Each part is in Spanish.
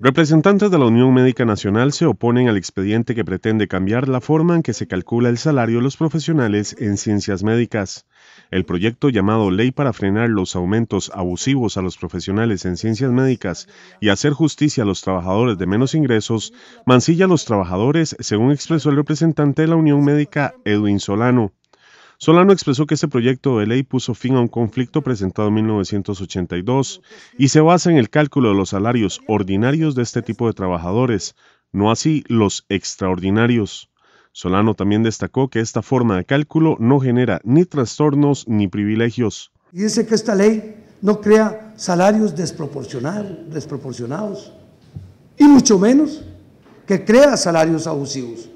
Representantes de la Unión Médica Nacional se oponen al expediente que pretende cambiar la forma en que se calcula el salario de los profesionales en ciencias médicas. El proyecto llamado Ley para frenar los aumentos abusivos a los profesionales en ciencias médicas y hacer justicia a los trabajadores de menos ingresos mancilla a los trabajadores, según expresó el representante de la Unión Médica Edwin Solano. Solano expresó que este proyecto de ley puso fin a un conflicto presentado en 1982 y se basa en el cálculo de los salarios ordinarios de este tipo de trabajadores, no así los extraordinarios. Solano también destacó que esta forma de cálculo no genera ni trastornos ni privilegios. Y dice que esta ley no crea salarios desproporcionados, y mucho menos que crea salarios abusivos.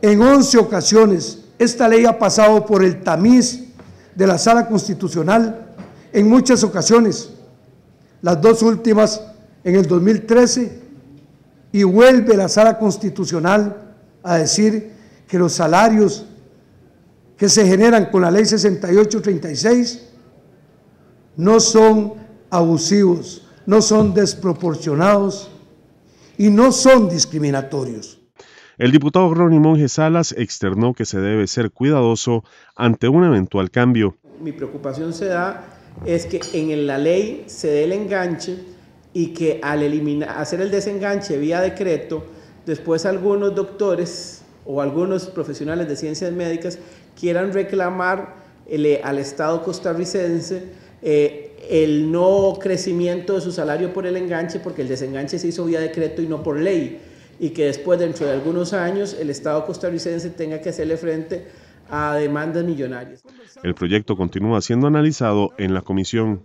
En 11 ocasiones esta ley ha pasado por el tamiz de la sala constitucional en muchas ocasiones, las dos últimas en el 2013, y vuelve la sala constitucional a decir que los salarios que se generan con la ley 6836 no son abusivos, no son desproporcionados y no son discriminatorios. El diputado Ronnie Monge Salas externó que se debe ser cuidadoso ante un eventual cambio. Mi preocupación se da es que en la ley se dé el enganche y que al hacer el desenganche vía decreto, después algunos doctores o algunos profesionales de ciencias médicas quieran reclamar eh, al Estado costarricense eh, el no crecimiento de su salario por el enganche, porque el desenganche se hizo vía decreto y no por ley y que después, dentro de algunos años, el Estado costarricense tenga que hacerle frente a demandas millonarias. El proyecto continúa siendo analizado en la comisión.